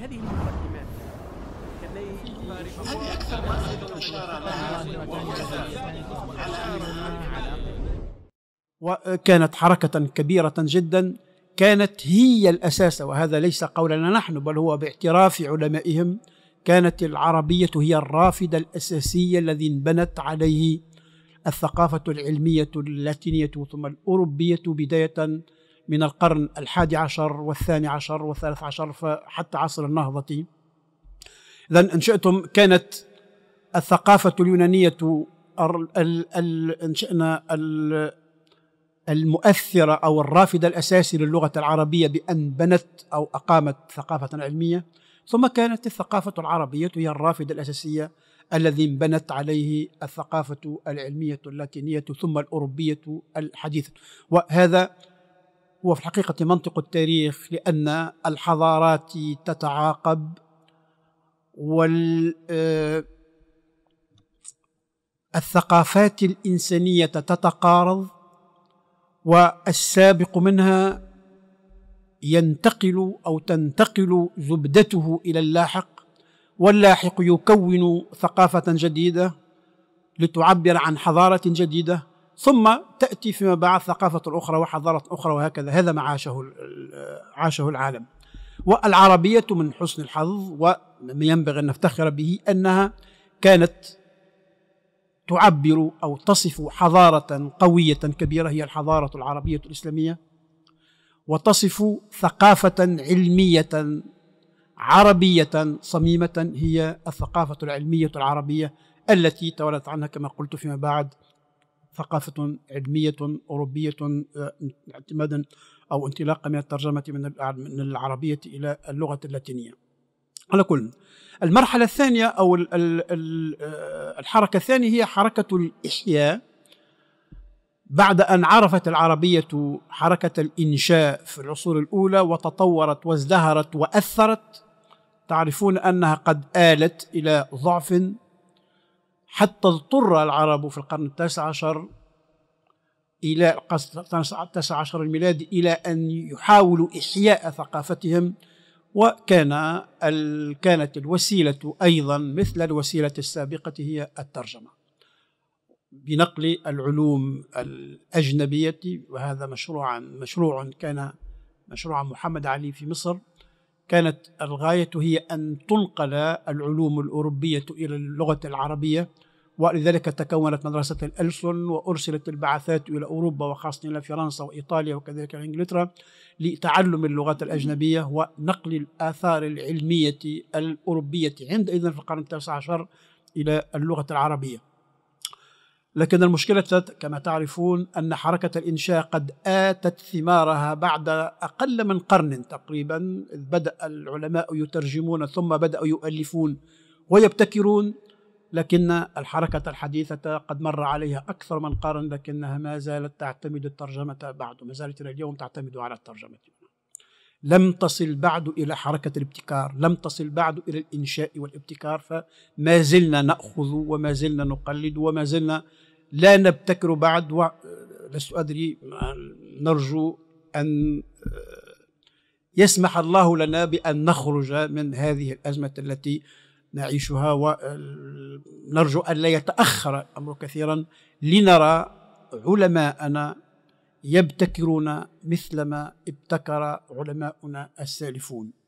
بهذه المقدمات كي أكثر وكانت حركة كبيرة جدا كانت هي الأساس وهذا ليس قولنا نحن بل هو باعتراف علمائهم كانت العربية هي الرافدة الأساسية الذي انبنت عليه الثقافة العلمية اللاتينية ثم الأوروبية بداية من القرن الحادي عشر والثاني عشر والثالث عشر حتى عصر النهضة إذا إن شئتم كانت الثقافة اليونانية إن شئنا المؤثرة أو الرافد الأساسي للغة العربية بأن بنت أو أقامت ثقافة علمية ثم كانت الثقافة العربية هي الرافد الأساسية الذي انبنت عليه الثقافة العلمية اللاتينية ثم الأوروبية الحديثة وهذا هو في الحقيقة منطق التاريخ لأن الحضارات تتعاقب وال آه، الثقافات الإنسانية تتقارض والسابق منها ينتقل أو تنتقل زبدته إلى اللاحق واللاحق يكون ثقافة جديدة لتعبر عن حضارة جديدة ثم تأتي فيما بعد ثقافة أخرى وحضارة أخرى وهكذا هذا ما عاشه عاشه العالم والعربية من حسن الحظ وينبغي أن نفتخر به أنها كانت تعبر أو تصف حضارة قوية كبيرة هي الحضارة العربية الإسلامية وتصف ثقافة علمية عربية صميمة هي الثقافة العلمية العربية التي تولت عنها كما قلت فيما بعد ثقافة علمية أوروبية آه، اعتمادا أو انطلاقا من الترجمة من العربية إلى اللغة اللاتينية على كل المرحلة الثانية أو آه، الحركة الثانية هي حركة الإحياء بعد أن عرفت العربية حركة الإنشاء في العصور الأولى وتطورت وازدهرت وأثرت تعرفون أنها قد آلت إلى ضعف حتى اضطر العرب في القرن التاسع عشر إلى التاسع عشر الميلادي إلى أن يحاولوا إحياء ثقافتهم وكان كانت الوسيلة أيضا مثل الوسيلة السابقة هي الترجمة بنقل العلوم الأجنبية وهذا مشروعا مشروع كان مشروع محمد علي في مصر كانت الغاية هي أن تنقل العلوم الأوروبية إلى اللغة العربية ولذلك تكونت مدرسة الألسن وأرسلت البعثات إلى أوروبا وخاصة إلى فرنسا وإيطاليا وكذلك إنجلترا لتعلم اللغات الأجنبية ونقل الآثار العلمية الأوروبية عند إذن في القرن التاسع عشر إلى اللغة العربية لكن المشكلة كما تعرفون أن حركة الإنشاء قد آتت ثمارها بعد أقل من قرن تقريبا إذ بدأ العلماء يترجمون ثم بدأوا يؤلفون ويبتكرون لكن الحركة الحديثة قد مر عليها أكثر من قرن لكنها ما زالت تعتمد الترجمة بعد ما زالت إلى اليوم تعتمد على الترجمة لم تصل بعد إلى حركة الابتكار لم تصل بعد إلى الإنشاء والابتكار فما زلنا نأخذ وما زلنا نقلد وما زلنا لا نبتكر بعد ولست أدري نرجو أن يسمح الله لنا بأن نخرج من هذه الأزمة التي نعيشها ونرجو أن لا يتأخر الأمر كثيرا لنرى علماءنا يبتكرون مثلما ابتكر علماؤنا السالفون